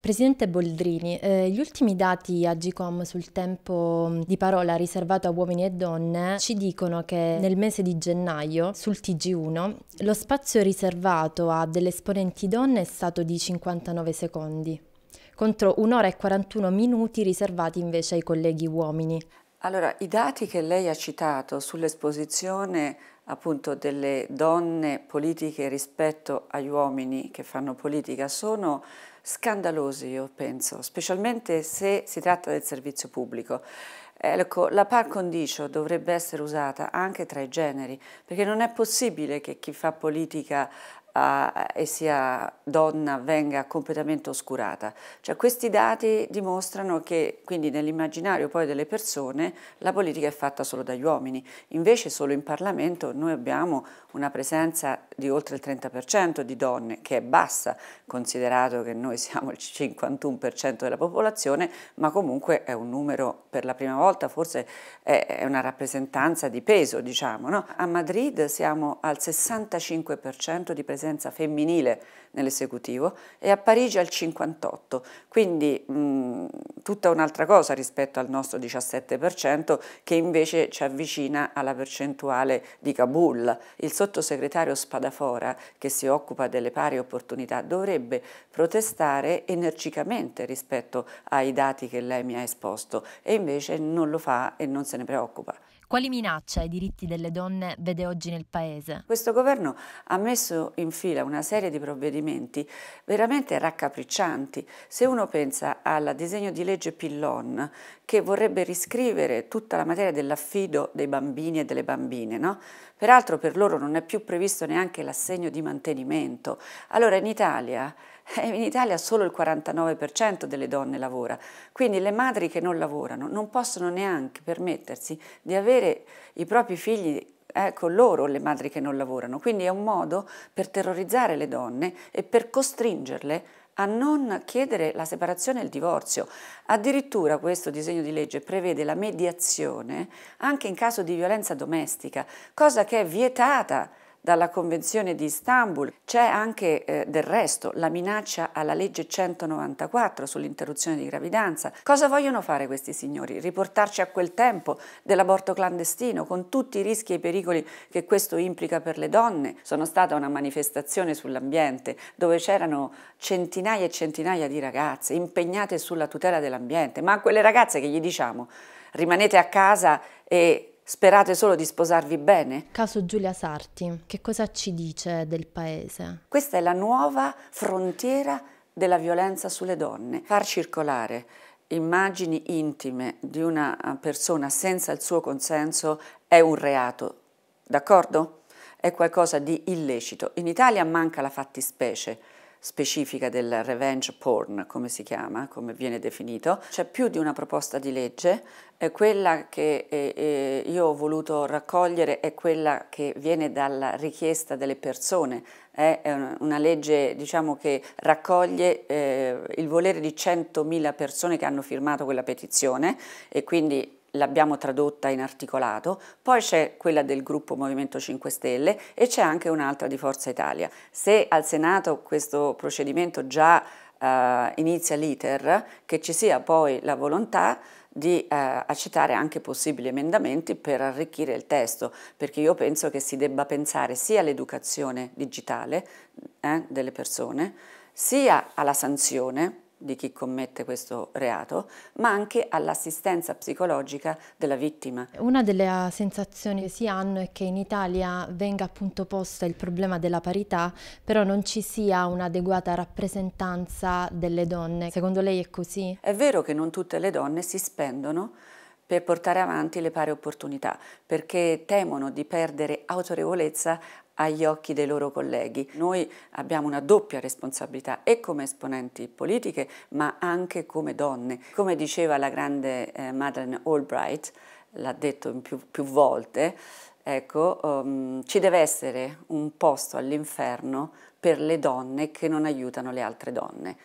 Presidente Boldrini, eh, gli ultimi dati Agicom sul tempo mm, di parola riservato a uomini e donne ci dicono che nel mese di gennaio sul TG1 lo spazio riservato a delle esponenti donne è stato di 59 secondi contro un'ora e 41 minuti riservati invece ai colleghi uomini. Allora, i dati che lei ha citato sull'esposizione appunto delle donne politiche rispetto agli uomini che fanno politica sono scandalosi, io penso, specialmente se si tratta del servizio pubblico. Ecco, la par condicio dovrebbe essere usata anche tra i generi, perché non è possibile che chi fa politica e sia donna venga completamente oscurata. Cioè, questi dati dimostrano che quindi nell'immaginario poi delle persone la politica è fatta solo dagli uomini, invece solo in Parlamento noi abbiamo una presenza di oltre il 30% di donne, che è bassa considerato che noi siamo il 51% della popolazione, ma comunque è un numero per la prima volta, forse è una rappresentanza di peso, diciamo. No? A Madrid siamo al 65% di presenza presenza femminile nell'esecutivo e a Parigi al 58, quindi mh, tutta un'altra cosa rispetto al nostro 17% che invece ci avvicina alla percentuale di Kabul. Il sottosegretario Spadafora che si occupa delle pari opportunità dovrebbe protestare energicamente rispetto ai dati che lei mi ha esposto e invece non lo fa e non se ne preoccupa. Quali minacce ai diritti delle donne vede oggi nel Paese? Questo governo ha messo in fila una serie di provvedimenti veramente raccapriccianti. Se uno pensa al disegno di legge Pillon, che vorrebbe riscrivere tutta la materia dell'affido dei bambini e delle bambine, no? Peraltro per loro non è più previsto neanche l'assegno di mantenimento. Allora in Italia eh, in Italia solo il 49% delle donne lavora, quindi le madri che non lavorano non possono neanche permettersi di avere avere i propri figli eh, con loro le madri che non lavorano. Quindi è un modo per terrorizzare le donne e per costringerle a non chiedere la separazione e il divorzio. Addirittura questo disegno di legge prevede la mediazione anche in caso di violenza domestica, cosa che è vietata dalla Convenzione di Istanbul, c'è anche eh, del resto la minaccia alla legge 194 sull'interruzione di gravidanza. Cosa vogliono fare questi signori? Riportarci a quel tempo dell'aborto clandestino con tutti i rischi e i pericoli che questo implica per le donne? Sono stata a una manifestazione sull'ambiente dove c'erano centinaia e centinaia di ragazze impegnate sulla tutela dell'ambiente, ma a quelle ragazze che gli diciamo rimanete a casa e Sperate solo di sposarvi bene. Caso Giulia Sarti, che cosa ci dice del paese? Questa è la nuova frontiera della violenza sulle donne. Far circolare immagini intime di una eh, persona senza il suo consenso è un reato, d'accordo? È qualcosa di illecito. In Italia manca la fattispecie specifica del revenge porn, come si chiama, come viene definito. C'è più di una proposta di legge, quella che eh, eh, io ho voluto raccogliere è quella che viene dalla richiesta delle persone, è eh, una legge diciamo, che raccoglie il volere di 100.000 persone che hanno firmato quella petizione e quindi l'abbiamo tradotta in articolato, poi c'è quella del gruppo Movimento 5 Stelle e c'è anche un'altra di Forza Italia. Se al Senato questo procedimento già eh, inizia l'iter, che ci sia poi la volontà di eh, accettare anche possibili emendamenti per arricchire il testo, perché io penso che si debba pensare sia all'educazione digitale eh, delle persone, sia alla sanzione, di chi commette questo reato, ma anche all'assistenza psicologica della vittima. Una delle ah, sensazioni che si hanno è che in Italia venga appunto posta il problema della parità, però non ci sia un'adeguata rappresentanza delle donne. Secondo lei è così? È vero che non tutte le donne si spendono per portare avanti le pari opportunità, perché temono di perdere autorevolezza agli occhi dei loro colleghi. Noi abbiamo una doppia responsabilità e come esponenti politiche ma anche come donne. Come diceva la grande eh, Madeleine Albright, l'ha detto più, più volte, ecco, um, ci deve essere un posto all'inferno per le donne che non aiutano le altre donne.